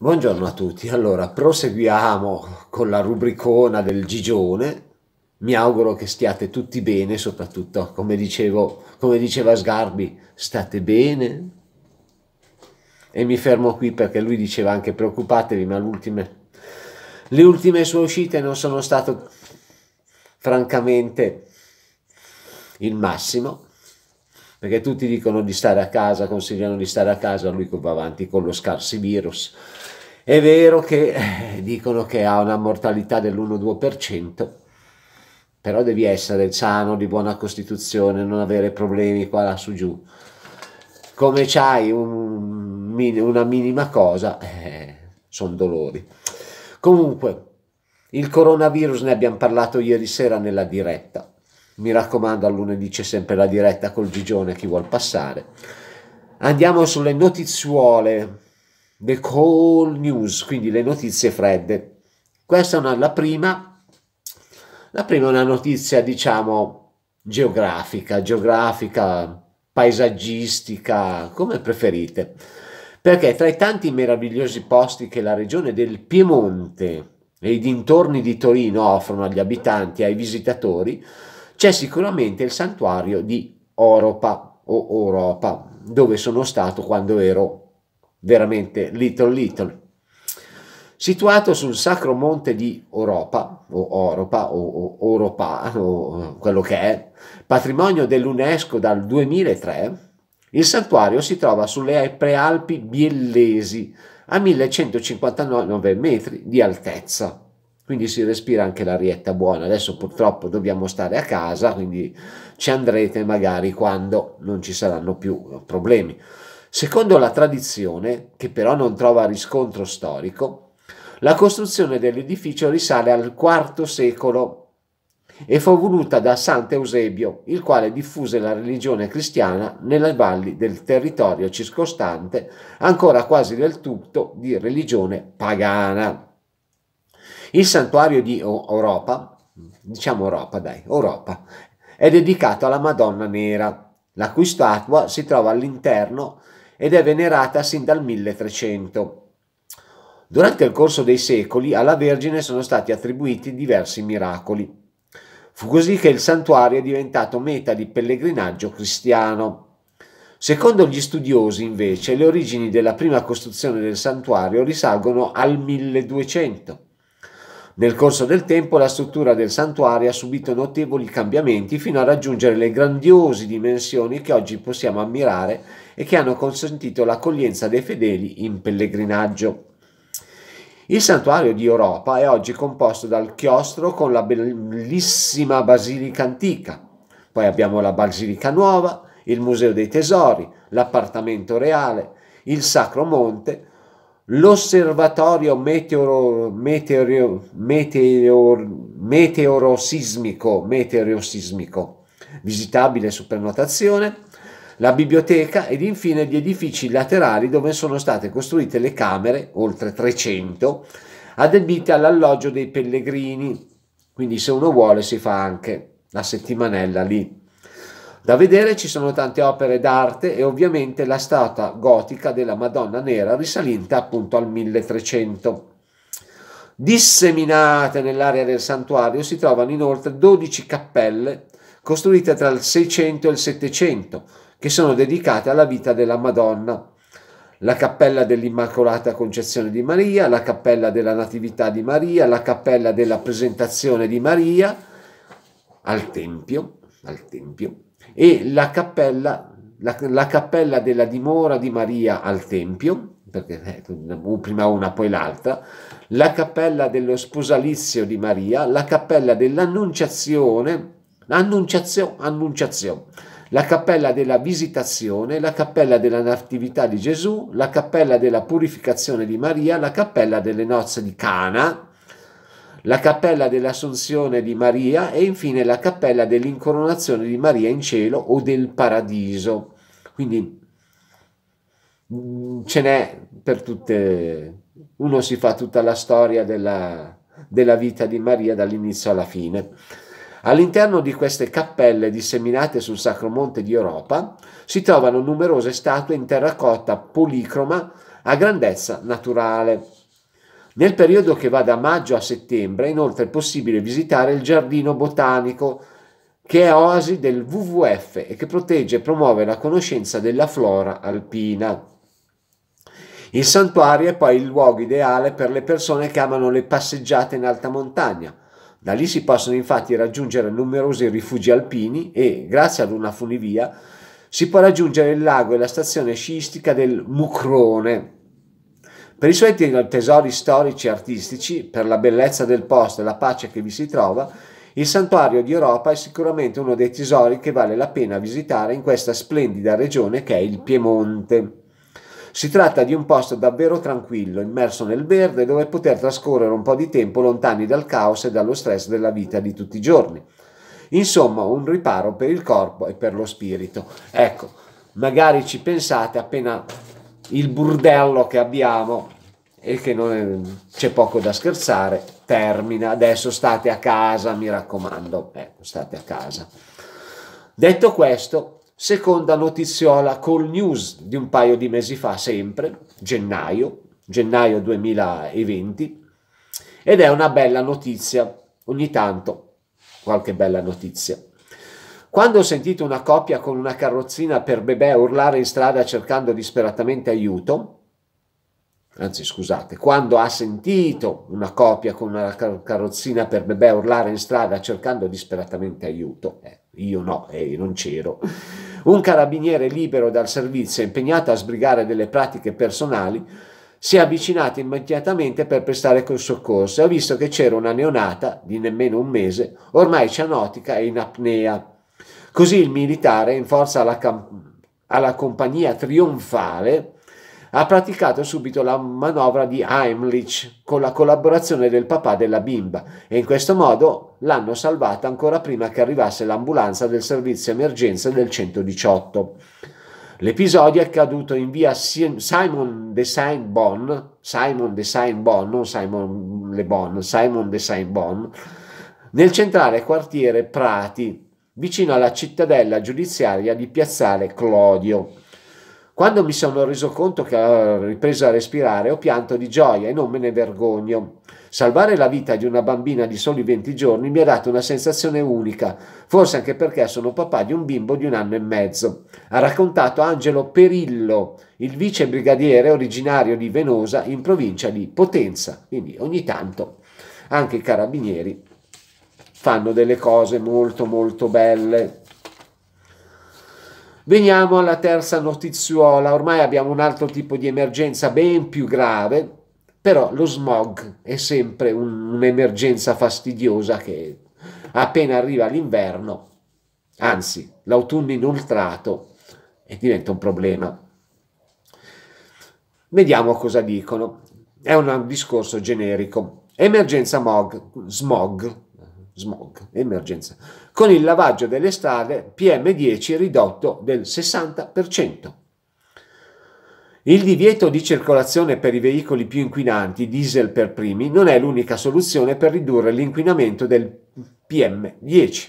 Buongiorno a tutti, allora proseguiamo con la rubricona del Gigione, mi auguro che stiate tutti bene, soprattutto come, dicevo, come diceva Sgarbi, state bene? E mi fermo qui perché lui diceva anche preoccupatevi, ma l'ultime, le ultime sue uscite non sono state francamente il massimo perché tutti dicono di stare a casa, consigliano di stare a casa, lui va avanti con lo scarsi virus. È vero che eh, dicono che ha una mortalità dell'1-2%, però devi essere sano, di buona costituzione, non avere problemi qua, là, su, giù. Come c'hai un, una minima cosa, eh, sono dolori. Comunque, il coronavirus ne abbiamo parlato ieri sera nella diretta mi raccomando, a lunedì c'è sempre la diretta col Gigione, chi vuol passare. Andiamo sulle notiziuole, the cold news, quindi le notizie fredde. Questa è una, la prima, la prima è una notizia, diciamo, geografica, geografica, paesaggistica, come preferite perché tra i tanti meravigliosi posti che la regione del Piemonte e i dintorni di Torino offrono agli abitanti e ai visitatori, c'è sicuramente il santuario di Oropa o Europa, dove sono stato quando ero veramente little little. Situato sul sacro monte di Europa, o Oropa, o, o Europa, o eh, quello che è, patrimonio dell'UNESCO dal 2003, il santuario si trova sulle prealpi biellesi a 1159 metri di altezza quindi si respira anche l'arietta buona. Adesso purtroppo dobbiamo stare a casa, quindi ci andrete magari quando non ci saranno più problemi. Secondo la tradizione, che però non trova riscontro storico, la costruzione dell'edificio risale al IV secolo e fu voluta da Sant'Eusebio, il quale diffuse la religione cristiana nelle valli del territorio circostante, ancora quasi del tutto di religione pagana. Il santuario di Europa, diciamo Europa dai, Europa, è dedicato alla Madonna Nera, la cui statua si trova all'interno ed è venerata sin dal 1300. Durante il corso dei secoli alla Vergine sono stati attribuiti diversi miracoli. Fu così che il santuario è diventato meta di pellegrinaggio cristiano. Secondo gli studiosi, invece, le origini della prima costruzione del santuario risalgono al 1200 nel corso del tempo la struttura del santuario ha subito notevoli cambiamenti fino a raggiungere le grandiose dimensioni che oggi possiamo ammirare e che hanno consentito l'accoglienza dei fedeli in pellegrinaggio. Il santuario di Europa è oggi composto dal chiostro con la bellissima basilica antica, poi abbiamo la basilica nuova, il museo dei tesori, l'appartamento reale, il sacro monte, l'osservatorio meteoro, meteoro, meteor, meteorosismico, meteorosismico, visitabile su prenotazione, la biblioteca ed infine gli edifici laterali dove sono state costruite le camere, oltre 300, adibite all'alloggio dei pellegrini. Quindi se uno vuole si fa anche la settimanella lì. Da vedere ci sono tante opere d'arte e ovviamente la statua gotica della Madonna Nera risalente appunto al 1300. Disseminate nell'area del santuario si trovano inoltre 12 cappelle costruite tra il 600 e il 700 che sono dedicate alla vita della Madonna. La cappella dell'Immacolata Concezione di Maria, la cappella della Natività di Maria, la cappella della Presentazione di Maria al Tempio, al Tempio e la cappella, la, la cappella della dimora di Maria al Tempio, perché eh, prima una poi l'altra, la cappella dello sposalizio di Maria, la cappella dell'annunciazione, annunciazio, annunciazio, la cappella della visitazione, la cappella della natività di Gesù, la cappella della purificazione di Maria, la cappella delle nozze di Cana, la cappella dell'Assunzione di Maria e infine la cappella dell'incoronazione di Maria in cielo o del paradiso. Quindi mm, ce n'è per tutte, uno si fa tutta la storia della, della vita di Maria dall'inizio alla fine. All'interno di queste cappelle disseminate sul Sacro Monte di Europa si trovano numerose statue in terracotta policroma a grandezza naturale. Nel periodo che va da maggio a settembre è inoltre possibile visitare il giardino botanico che è oasi del WWF e che protegge e promuove la conoscenza della flora alpina. Il santuario è poi il luogo ideale per le persone che amano le passeggiate in alta montagna. Da lì si possono infatti raggiungere numerosi rifugi alpini e, grazie ad una funivia, si può raggiungere il lago e la stazione sciistica del Mucrone, per i suoi tesori storici e artistici, per la bellezza del posto e la pace che vi si trova, il santuario di Europa è sicuramente uno dei tesori che vale la pena visitare in questa splendida regione che è il Piemonte. Si tratta di un posto davvero tranquillo, immerso nel verde, dove poter trascorrere un po' di tempo lontani dal caos e dallo stress della vita di tutti i giorni. Insomma, un riparo per il corpo e per lo spirito. Ecco, magari ci pensate appena il burdello che abbiamo e che non c'è poco da scherzare, termina. Adesso state a casa, mi raccomando, ecco, state a casa. Detto questo, seconda notiziola call news di un paio di mesi fa, sempre, gennaio, gennaio 2020, ed è una bella notizia, ogni tanto qualche bella notizia. Quando ho sentito una coppia con una carrozzina per bebè urlare in strada cercando disperatamente aiuto, anzi scusate, quando ha sentito una coppia con una carrozzina per bebè urlare in strada cercando disperatamente aiuto, eh, io no, eh, non c'ero, un carabiniere libero dal servizio impegnato a sbrigare delle pratiche personali si è avvicinato immediatamente per prestare quel soccorso e ha visto che c'era una neonata di nemmeno un mese, ormai cianotica e in apnea Così il militare, in forza alla, alla compagnia trionfale, ha praticato subito la manovra di Heimlich con la collaborazione del papà della bimba e in questo modo l'hanno salvata ancora prima che arrivasse l'ambulanza del servizio emergenza del 118. L'episodio è accaduto in via Simon de Saint-Bon, Simon de Saint-Bon, non Simon Le Bon, Simon de Saint-Bon, nel centrale quartiere Prati, vicino alla cittadella giudiziaria di Piazzale Clodio. Quando mi sono reso conto che ho ripreso a respirare, ho pianto di gioia e non me ne vergogno. Salvare la vita di una bambina di soli 20 giorni mi ha dato una sensazione unica, forse anche perché sono papà di un bimbo di un anno e mezzo. Ha raccontato Angelo Perillo, il vice brigadiere originario di Venosa in provincia di Potenza. Quindi ogni tanto anche i carabinieri fanno delle cose molto molto belle. Veniamo alla terza notiziola, ormai abbiamo un altro tipo di emergenza ben più grave, però lo smog è sempre un'emergenza fastidiosa che appena arriva l'inverno, anzi l'autunno inoltrato, diventa un problema. Vediamo cosa dicono. È un discorso generico. Emergenza mog, smog, smog, emergenza, con il lavaggio delle strade PM10 ridotto del 60%. Il divieto di circolazione per i veicoli più inquinanti, diesel per primi, non è l'unica soluzione per ridurre l'inquinamento del PM10.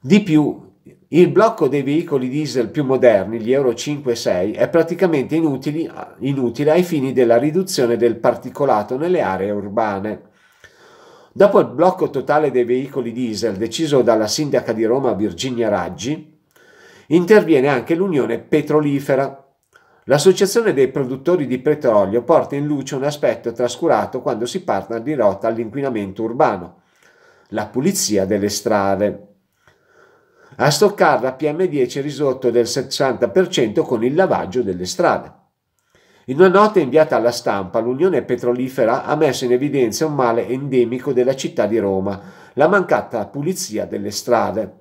Di più, il blocco dei veicoli diesel più moderni, gli Euro 5 e 6, è praticamente inutile, inutile ai fini della riduzione del particolato nelle aree urbane Dopo il blocco totale dei veicoli diesel deciso dalla sindaca di Roma Virginia Raggi, interviene anche l'Unione Petrolifera. L'associazione dei produttori di petrolio porta in luce un aspetto trascurato quando si parla di lotta all'inquinamento urbano, la pulizia delle strade. A Stoccarda PM10 è risotto del 60% con il lavaggio delle strade. In una nota inviata alla stampa, l'Unione Petrolifera ha messo in evidenza un male endemico della città di Roma, la mancata pulizia delle strade.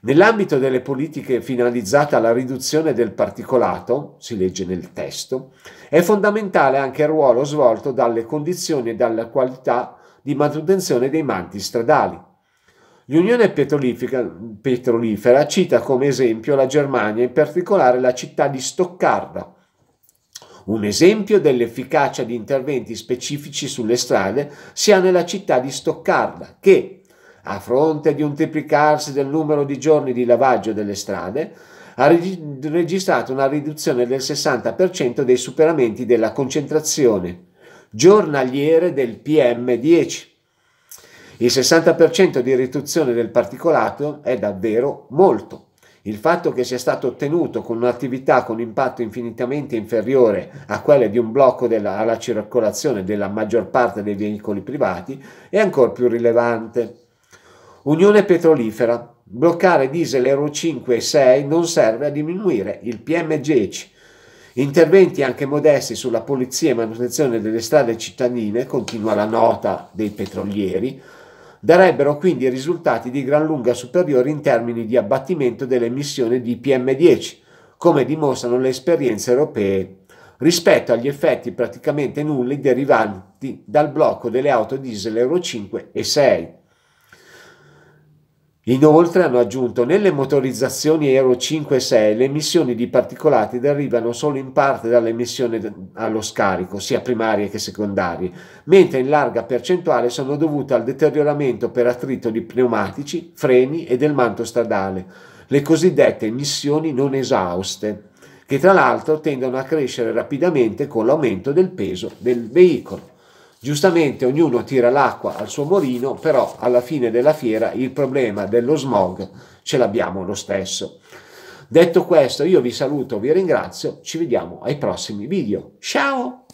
Nell'ambito delle politiche finalizzate alla riduzione del particolato, si legge nel testo, è fondamentale anche il ruolo svolto dalle condizioni e dalla qualità di manutenzione dei manti stradali. L'Unione Petrolifera cita come esempio la Germania, in particolare la città di Stoccarda, un esempio dell'efficacia di interventi specifici sulle strade si ha nella città di Stoccarda che, a fronte di un triplicarsi del numero di giorni di lavaggio delle strade, ha registrato una riduzione del 60% dei superamenti della concentrazione giornaliere del PM10. Il 60% di riduzione del particolato è davvero molto. Il fatto che sia stato ottenuto con un'attività con impatto infinitamente inferiore a quella di un blocco della, alla circolazione della maggior parte dei veicoli privati è ancora più rilevante. Unione petrolifera. Bloccare diesel Euro 5 e 6 non serve a diminuire il PM10. Interventi anche modesti sulla pulizia e manutenzione delle strade cittadine, continua la nota dei petrolieri, darebbero quindi risultati di gran lunga superiori in termini di abbattimento delle emissioni di PM10, come dimostrano le esperienze europee, rispetto agli effetti praticamente nulli derivanti dal blocco delle auto diesel Euro 5 e 6. Inoltre hanno aggiunto nelle motorizzazioni Euro 5 e 6 le emissioni di particolati derivano solo in parte dall'emissione allo scarico, sia primarie che secondarie, mentre in larga percentuale sono dovute al deterioramento per attrito di pneumatici, freni e del manto stradale, le cosiddette emissioni non esauste, che tra l'altro tendono a crescere rapidamente con l'aumento del peso del veicolo. Giustamente ognuno tira l'acqua al suo morino, però alla fine della fiera il problema dello smog ce l'abbiamo lo stesso. Detto questo, io vi saluto, vi ringrazio, ci vediamo ai prossimi video. Ciao!